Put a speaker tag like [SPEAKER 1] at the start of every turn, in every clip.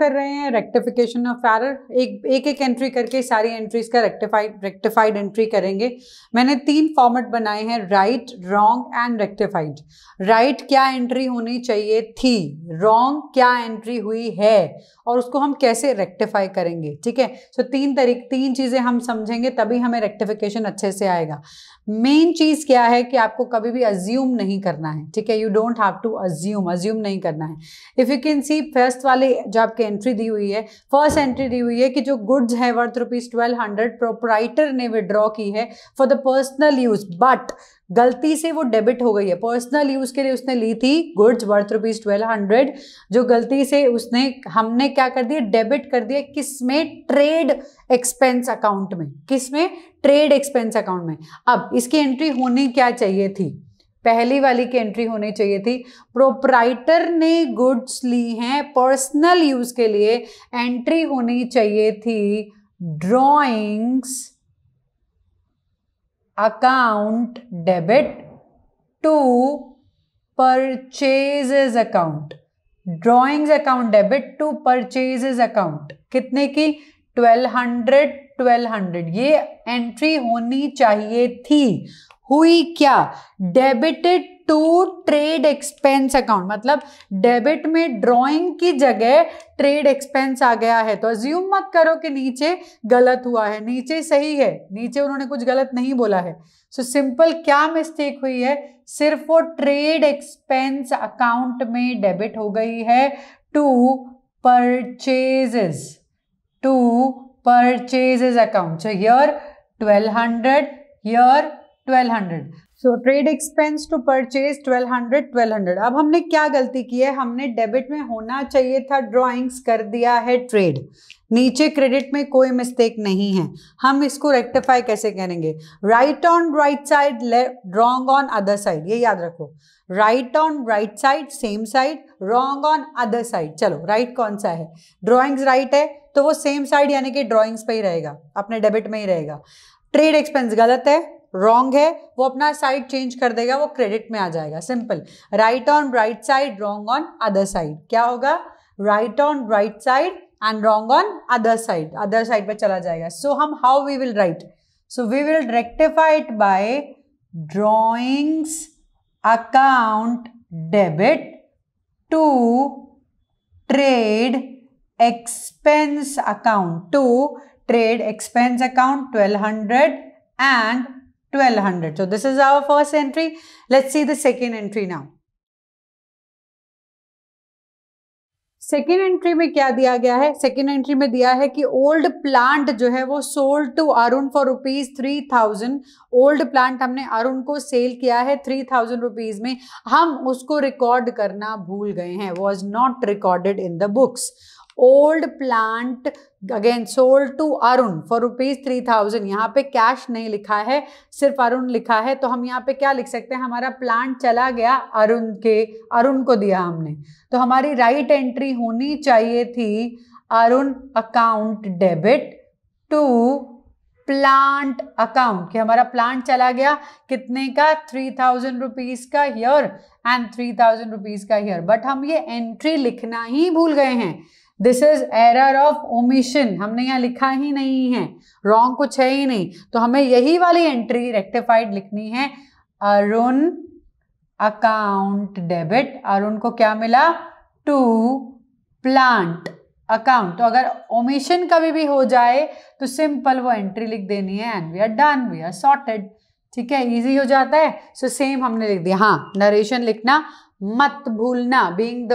[SPEAKER 1] कर रहे हैं रेक्टिफिकेशन ऑफ एरर एक एक एक एंट्री करके सारी एंट्रीज का रेक्टिफाइड रेक्टिफाइड एंट्री करेंगे मैंने तीन फॉर्मेट बनाए हैं right wrong and rectified right क्या एंट्री होनी चाहिए थी रॉन्ग क्या एंट्री हुई है और उसको हम कैसे रेक्टिफाई करेंगे ठीक है सो तीन तरीक तीन चीज़ें हम समझेंगे तभी हमें रेक्टिफिकेशन अच्छे से आएगा मेन चीज़ क्या है कि आपको कभी भी अज्यूम नहीं करना है ठीक है you don't have to assume assume नहीं करना है if you can see first वाले जो आपके एंट्री दी हुई है फर्स्ट एंट्री दी हुई है कि जो गुड्स है worth rupees twelve hundred proprietor ने विड्रॉ की है for the personal use but गलती से वो डेबिट हो गई है पर्सनल यूज़ के लिए उसने ली थी goods worth rupees twelve hundred जो गलती से उसने हमने क्या कर दिया डेबिट कर दिया किस में ट्रेड एक्सपेंस अकाउंट में किस में ट्रेड एक्सपेंस अकाउंट में अब इसकी एंट्री होनी क्या चाहिए थी पहली वाली की एंट्री होनी चाहिए थी प्रोपराइटर ने गुड्स ली हैं पर्सनल यूज के लिए एंट्री होनी चाहिए थी drawings account debit to purchases account drawings account debit to purchases account कितने की ट्वेल्व हंड्रेड ट्वेल्व हंड्रेड ये एंट्री होनी चाहिए थी हुई क्या debited to trade expense account मतलब डेबिट में ड्राइंग की जगह ट्रेड एक्सपेंस आ गया है तो अज्यूम मत करो कि नीचे गलत हुआ है नीचे सही है नीचे उन्होंने कुछ गलत नहीं बोला है सो so, सिंपल क्या मिस्टेक हुई है सिर्फ वो ट्रेड एक्सपेंस अकाउंट में डेबिट हो गई है to purchases to purchases account so twelve hundred यर twelve hundred so trade expense to purchase twelve hundred twelve hundred अब हमने क्या गलती की है हमने डेबिट में होना चाहिए था ड्राइंग्स कर दिया है ट्रेड नीचे क्रेडिट में कोई मिस्टेक नहीं है हम इसको रेक्टिफाई कैसे करेंगे right on right side wrong on other side ये याद रखो right on right side same side wrong on other side चलो राइट right कौन सा है ड्राइंग्स राइट right है तो वो सेम साइड यानी कि ड्रॉइंग्स पे ही रहेगा अपने डेबिट में ही रहेगा ट्रेड एक्सपेंस गलत है रॉन्ग है वो अपना साइड चेंज कर देगा वो क्रेडिट में आ जाएगा simple right on right side wrong on other side क्या होगा right on right side and wrong on other side other side पर चला जाएगा सो so, हम how we will right so we will rectify it by drawings account debit to trade expense account to trade expense account twelve hundred and 1200. So this is our first entry. Let's see the second entry now. Second entry में क्या दिया गया है second entry में दिया है कि old plant जो है वो sold to Arun for rupees three thousand old plant हमने अरुण को सेल किया है थ्री थाउजेंड रुपीज में हम उसको रिकॉर्ड करना भूल गए हैं was not recorded in the books old plant again sold to Arun for rupees three thousand यहाँ पे कैश नहीं लिखा है सिर्फ अरुण लिखा है तो हम यहाँ पे क्या लिख सकते हैं हमारा प्लांट चला गया अरुण के अरुण को दिया हमने तो हमारी राइट right एंट्री होनी चाहिए थी Arun account debit to plant account कि हमारा प्लांट चला गया कितने का थ्री थाउजेंड रुपीज का here and three thousand rupees का हियर बट हम ये एंट्री लिखना ही भूल गए हैं this is error of omission हमने यहाँ लिखा ही नहीं है रॉन्ग कुछ है ही नहीं तो हमें यही वाली एंट्री रेक्टिफाइड लिखनी है अरुण अकाउंट डेबिट अरुण को क्या मिला टू प्लांट अकाउंट तो अगर ओमिशन कभी भी हो जाए तो सिंपल वो एंट्री लिख देनी है and we are done we are sorted ठीक है इजी हो जाता है सो so, सेम हमने लिख दिया हाँ नरेशन लिखना मत भूलना बींग द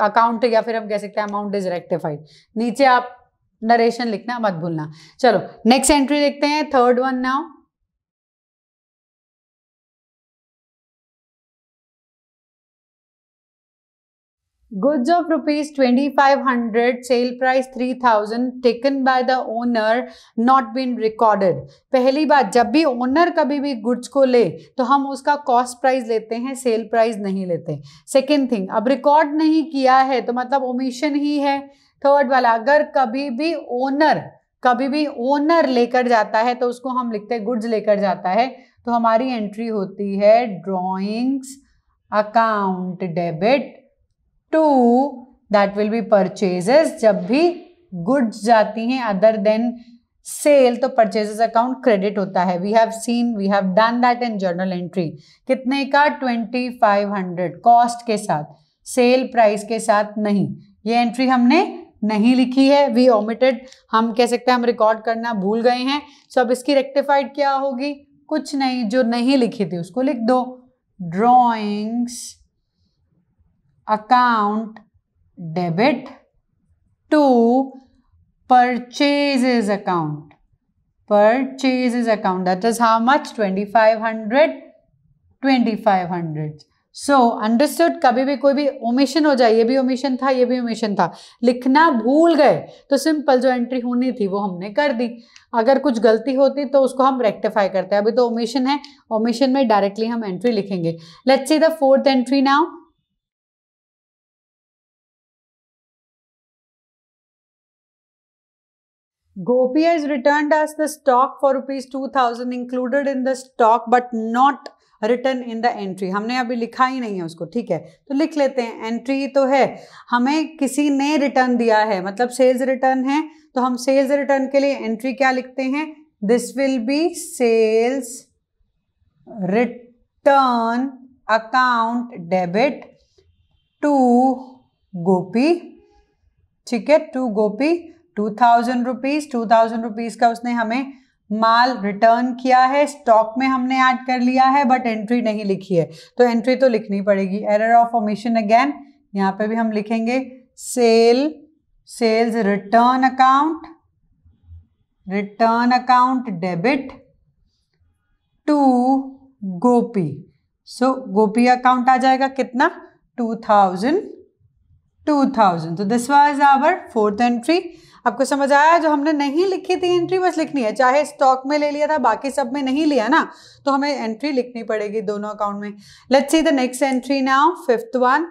[SPEAKER 1] अकाउंट या फिर हम कह सकते हैं अमाउंट इज रेक्टिफाइड नीचे आप नरेशन लिखना मत भूलना चलो नेक्स्ट एंट्री देखते हैं third one now Goods of rupees 2500 sale price 3000 taken by the owner not been recorded. पहली बात जब भी ओनर कभी भी गुड्स को ले तो हम उसका कॉस्ट प्राइस लेते हैं सेल प्राइस नहीं लेते सेकेंड थिंग अब रिकॉर्ड नहीं किया है तो मतलब ओमिशन ही है थर्ड वाला अगर कभी भी ओनर कभी भी ओनर लेकर जाता है तो उसको हम लिखते हैं गुड्स लेकर जाता है तो हमारी एंट्री होती है drawings account debit to that will be purchases जब भी गुड्स जाती हैं अदर देन सेल तो परचेजेस अकाउंट क्रेडिट होता है we have seen we have done that in journal entry कितने का ट्वेंटी फाइव हंड्रेड कॉस्ट के साथ सेल प्राइस के साथ नहीं ये एंट्री हमने नहीं लिखी है वी ओमिटेड हम कह सकते हैं हम रिकॉर्ड करना भूल गए हैं सो so, अब इसकी रेक्टिफाइड क्या होगी कुछ नहीं जो नहीं लिखी थी उसको लिख दो drawings debit to account debit to purchases account purchases much twenty five hundred twenty five hundred so so, understood कभी भी कोई भी ओमिशन हो जाए ये भी ओमिशन था ये भी ओमिशन था लिखना भूल गए तो सिंपल जो एंट्री होनी थी वो हमने कर दी अगर कुछ गलती होती तो उसको हम रेक्टिफाई करते हैं अभी तो ओमिशन है ओमिशन में डायरेक्टली हम एंट्री लिखेंगे let's see the fourth entry now Gopia is returned as the stock for rupees 2000 included in the stock but not return in the entry हमने अभी लिखा ही नहीं है उसको ठीक है तो लिख लेते हैं एंट्री तो है हमें किसी ने रिटर्न दिया है मतलब सेल्स रिटर्न है तो हम सेल्स रिटर्न के लिए एंट्री क्या लिखते हैं this will be sales return account debit to Gopi ठीक है to Gopi two thousand rupees two thousand rupees का उसने हमें माल रिटर्न किया है स्टॉक में हमने ऐड कर लिया है बट एंट्री नहीं लिखी है तो एंट्री तो लिखनी पड़ेगी एरर ऑफ ओमिशन अगेन यहाँ पे भी हम लिखेंगे sale sales return account return account debit to Gopi so Gopi account आ जाएगा कितना टू थाउजेंड टू थाउजेंड तो this was our fourth entry आपको समझ आया जो हमने नहीं लिखी थी एंट्री बस लिखनी है चाहे स्टॉक में ले लिया था बाकी सब में नहीं लिया ना तो हमें एंट्री लिखनी पड़ेगी दोनों अकाउंट में let's see the next entry now fifth one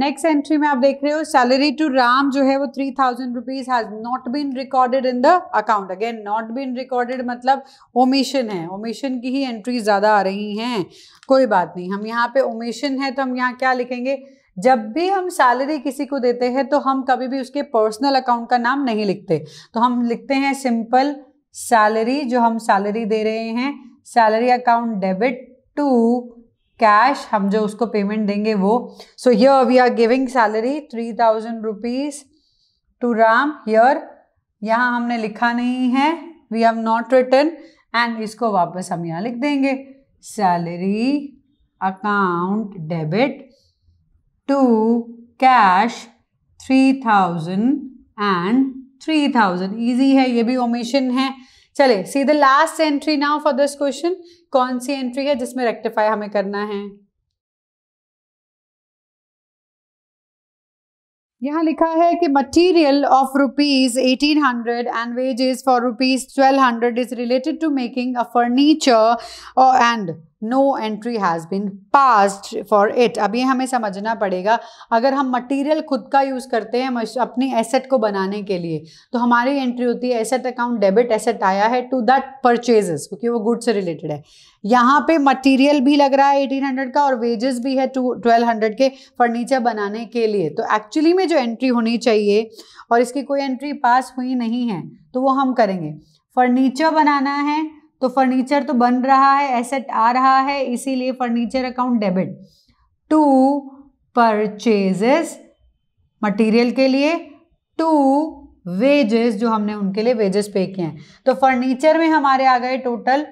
[SPEAKER 1] next entry में आप देख रहे हो सैलरी टू राम जो है वो three thousand rupees has not been recorded in the account again not been recorded मतलब ओमिशन है ओमिशन की ही एंट्री ज़्यादा आ रही हैं कोई बात नहीं हम यहाँ पे ओमिशन है तो हम यहाँ क्या लिखेंगे जब भी हम सैलरी किसी को देते हैं तो हम कभी भी उसके पर्सनल अकाउंट का नाम नहीं लिखते तो हम लिखते हैं सिंपल सैलरी जो हम सैलरी दे रहे हैं salary account debit to cash हम जो उसको पेमेंट देंगे वो so here we are giving salary three thousand rupees to Ram here यहाँ हमने लिखा नहीं है we have not written and इसको वापस हम यहाँ लिख देंगे salary account debit to cash three thousand and three thousand easy है ये भी ओमिशन है चले see the last entry now for this question कौन सी एंट्री है जिसमें रेक्टिफाई हमें करना है यहाँ लिखा है कि material of rupees 1800 and wages for rupees 1200 is related to making a furniture and no entry has been passed for it अब ये हमें समझना पड़ेगा अगर हम मटेरियल खुद का यूज़ करते हैं अपनी एसेट को बनाने के लिए तो हमारी एंट्री होती है एसेट अकाउंट डेबिट एसेट आया है टू दैट परचेजेस क्योंकि वो गुड से रिलेटेड है यहाँ पे मटेरियल भी लग रहा है एटीन हंड्रेड का और वेजेस भी है टू ट्वेल्व हंड्रेड के फर्नीचर बनाने के लिए तो एक्चुअली में जो एंट्री होनी चाहिए और इसकी कोई एंट्री पास हुई नहीं है तो वो हम करेंगे फर्नीचर बनाना है तो फर्नीचर तो बन रहा है एसेट आ रहा है इसीलिए furniture account debit to purchases material के लिए टू वेजेस जो हमने उनके लिए वेजेस पे किए हैं तो फर्नीचर में हमारे आ गए टोटल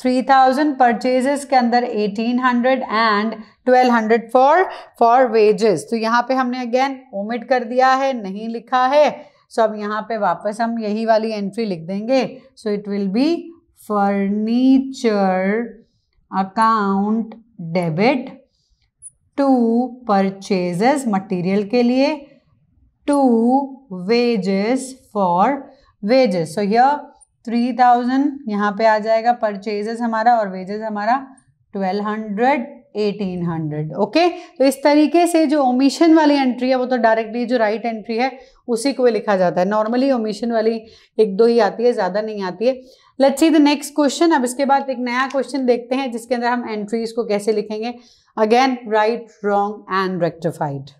[SPEAKER 1] थ्री थाउजेंड परचेजेस के अंदर eighteen hundred and twelve hundred for for wages तो यहाँ पे हमने अगेन ओमिट कर दिया है नहीं लिखा है सो so अब यहाँ पे वापस हम यही वाली एंट्री लिख देंगे so it will be furniture account debit to purchases material के लिए to wages for wages so here three thousand यहाँ पे आ जाएगा परचेजेस हमारा और वेजेस हमारा twelve hundred eighteen hundred okay तो इस तरीके से जो ओमिशन वाली एंट्री है वो तो डायरेक्टली जो राइट right एंट्री है उसी को लिखा जाता है नॉर्मली ओमिशन वाली एक दो ही आती है ज़्यादा नहीं आती है let's see the next question अब इसके बाद एक नया क्वेश्चन देखते हैं जिसके अंदर हम एंट्रीज को कैसे लिखेंगे again right wrong and rectified